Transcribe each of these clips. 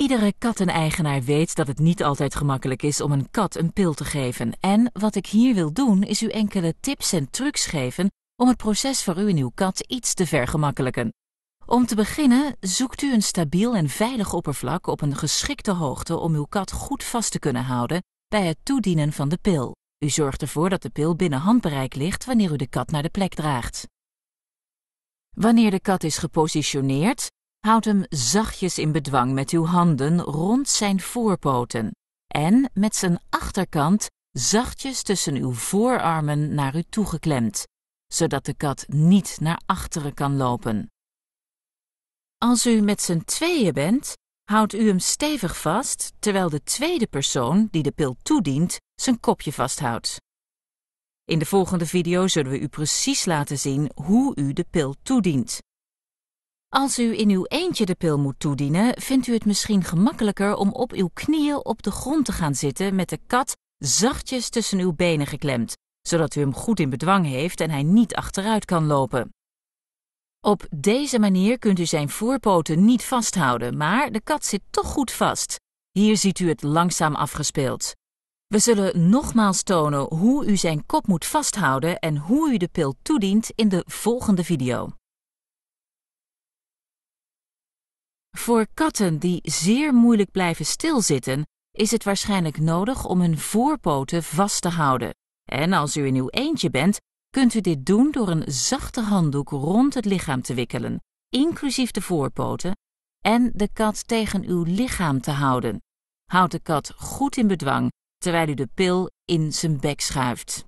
Iedere katteneigenaar weet dat het niet altijd gemakkelijk is om een kat een pil te geven. En wat ik hier wil doen, is u enkele tips en trucs geven om het proces voor u en uw kat iets te vergemakkelijken. Om te beginnen zoekt u een stabiel en veilig oppervlak op een geschikte hoogte om uw kat goed vast te kunnen houden bij het toedienen van de pil. U zorgt ervoor dat de pil binnen handbereik ligt wanneer u de kat naar de plek draagt. Wanneer de kat is gepositioneerd, Houd hem zachtjes in bedwang met uw handen rond zijn voorpoten en met zijn achterkant zachtjes tussen uw voorarmen naar u toegeklemd, zodat de kat niet naar achteren kan lopen. Als u met z'n tweeën bent, houdt u hem stevig vast, terwijl de tweede persoon die de pil toedient zijn kopje vasthoudt. In de volgende video zullen we u precies laten zien hoe u de pil toedient. Als u in uw eentje de pil moet toedienen, vindt u het misschien gemakkelijker om op uw knieën op de grond te gaan zitten met de kat zachtjes tussen uw benen geklemd, zodat u hem goed in bedwang heeft en hij niet achteruit kan lopen. Op deze manier kunt u zijn voorpoten niet vasthouden, maar de kat zit toch goed vast. Hier ziet u het langzaam afgespeeld. We zullen nogmaals tonen hoe u zijn kop moet vasthouden en hoe u de pil toedient in de volgende video. Voor katten die zeer moeilijk blijven stilzitten, is het waarschijnlijk nodig om hun voorpoten vast te houden. En als u in uw eentje bent, kunt u dit doen door een zachte handdoek rond het lichaam te wikkelen, inclusief de voorpoten, en de kat tegen uw lichaam te houden. Houd de kat goed in bedwang terwijl u de pil in zijn bek schuift.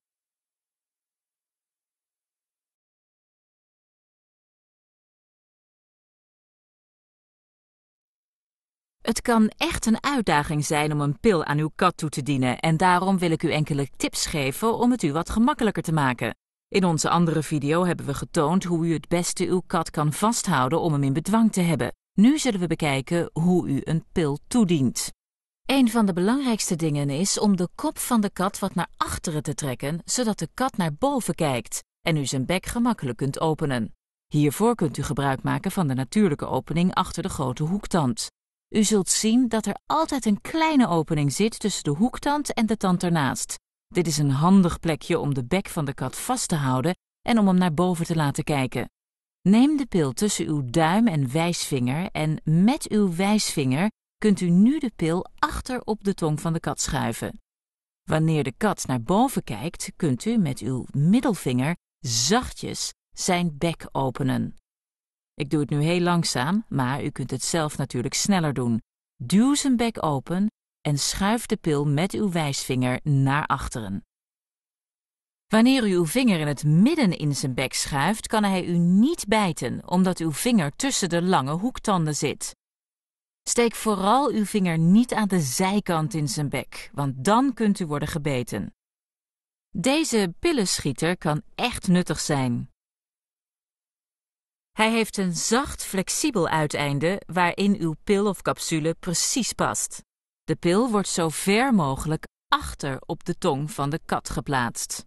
Het kan echt een uitdaging zijn om een pil aan uw kat toe te dienen en daarom wil ik u enkele tips geven om het u wat gemakkelijker te maken. In onze andere video hebben we getoond hoe u het beste uw kat kan vasthouden om hem in bedwang te hebben. Nu zullen we bekijken hoe u een pil toedient. Een van de belangrijkste dingen is om de kop van de kat wat naar achteren te trekken, zodat de kat naar boven kijkt en u zijn bek gemakkelijk kunt openen. Hiervoor kunt u gebruik maken van de natuurlijke opening achter de grote hoektand. U zult zien dat er altijd een kleine opening zit tussen de hoektand en de tand ernaast. Dit is een handig plekje om de bek van de kat vast te houden en om hem naar boven te laten kijken. Neem de pil tussen uw duim en wijsvinger en met uw wijsvinger kunt u nu de pil achter op de tong van de kat schuiven. Wanneer de kat naar boven kijkt, kunt u met uw middelvinger zachtjes zijn bek openen. Ik doe het nu heel langzaam, maar u kunt het zelf natuurlijk sneller doen. Duw zijn bek open en schuif de pil met uw wijsvinger naar achteren. Wanneer u uw vinger in het midden in zijn bek schuift, kan hij u niet bijten, omdat uw vinger tussen de lange hoektanden zit. Steek vooral uw vinger niet aan de zijkant in zijn bek, want dan kunt u worden gebeten. Deze pillenschieter kan echt nuttig zijn. Hij heeft een zacht, flexibel uiteinde waarin uw pil of capsule precies past. De pil wordt zo ver mogelijk achter op de tong van de kat geplaatst.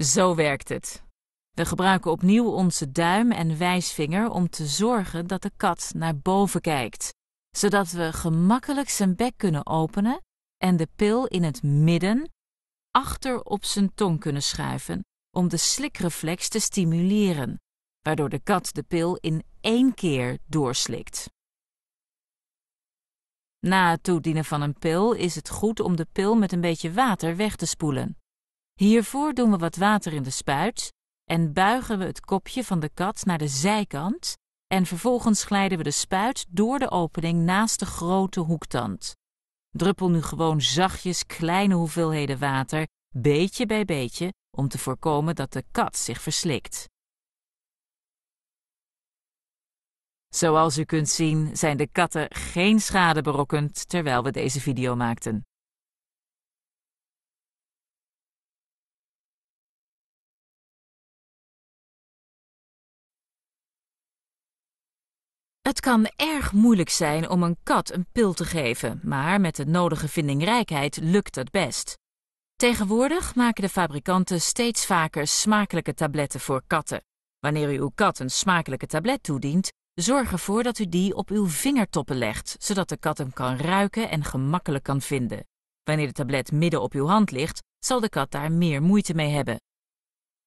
Zo werkt het. We gebruiken opnieuw onze duim en wijsvinger om te zorgen dat de kat naar boven kijkt, zodat we gemakkelijk zijn bek kunnen openen en de pil in het midden achter op zijn tong kunnen schuiven om de slikreflex te stimuleren, waardoor de kat de pil in één keer doorslikt. Na het toedienen van een pil is het goed om de pil met een beetje water weg te spoelen. Hiervoor doen we wat water in de spuit en buigen we het kopje van de kat naar de zijkant en vervolgens glijden we de spuit door de opening naast de grote hoektand. Druppel nu gewoon zachtjes kleine hoeveelheden water beetje bij beetje, om te voorkomen dat de kat zich verslikt. Zoals u kunt zien zijn de katten geen schade berokkend terwijl we deze video maakten. Het kan erg moeilijk zijn om een kat een pil te geven, maar met de nodige vindingrijkheid lukt dat best. Tegenwoordig maken de fabrikanten steeds vaker smakelijke tabletten voor katten. Wanneer u uw kat een smakelijke tablet toedient, zorg ervoor dat u die op uw vingertoppen legt, zodat de kat hem kan ruiken en gemakkelijk kan vinden. Wanneer de tablet midden op uw hand ligt, zal de kat daar meer moeite mee hebben.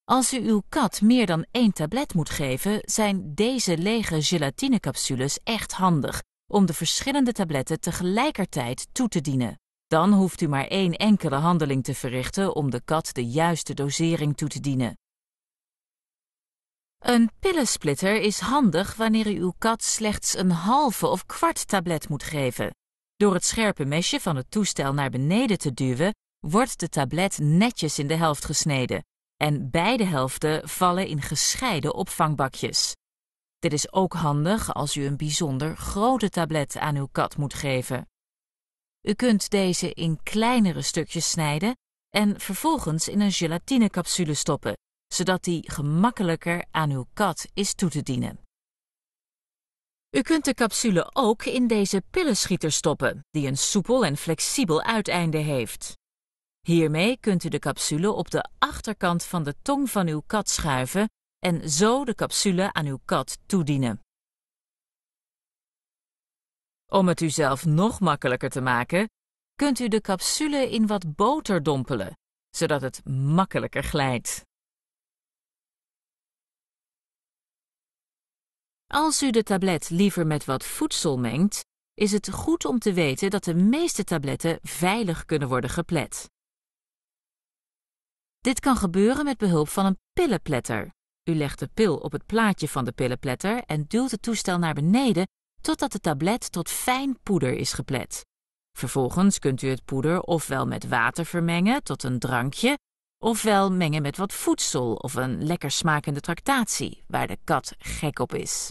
Als u uw kat meer dan één tablet moet geven, zijn deze lege gelatinecapsules echt handig om de verschillende tabletten tegelijkertijd toe te dienen. Dan hoeft u maar één enkele handeling te verrichten om de kat de juiste dosering toe te dienen. Een pillensplitter is handig wanneer u uw kat slechts een halve of kwart tablet moet geven. Door het scherpe mesje van het toestel naar beneden te duwen, wordt de tablet netjes in de helft gesneden en beide helften vallen in gescheiden opvangbakjes. Dit is ook handig als u een bijzonder grote tablet aan uw kat moet geven. U kunt deze in kleinere stukjes snijden en vervolgens in een gelatinecapsule stoppen, zodat die gemakkelijker aan uw kat is toe te dienen. U kunt de capsule ook in deze pillenschieter stoppen, die een soepel en flexibel uiteinde heeft. Hiermee kunt u de capsule op de achterkant van de tong van uw kat schuiven en zo de capsule aan uw kat toedienen. Om het uzelf nog makkelijker te maken, kunt u de capsule in wat boter dompelen, zodat het makkelijker glijdt. Als u de tablet liever met wat voedsel mengt, is het goed om te weten dat de meeste tabletten veilig kunnen worden geplet. Dit kan gebeuren met behulp van een pillenpletter. U legt de pil op het plaatje van de pillenpletter en duwt het toestel naar beneden totdat het tablet tot fijn poeder is geplet. Vervolgens kunt u het poeder ofwel met water vermengen tot een drankje, ofwel mengen met wat voedsel of een lekker smakende tractatie waar de kat gek op is.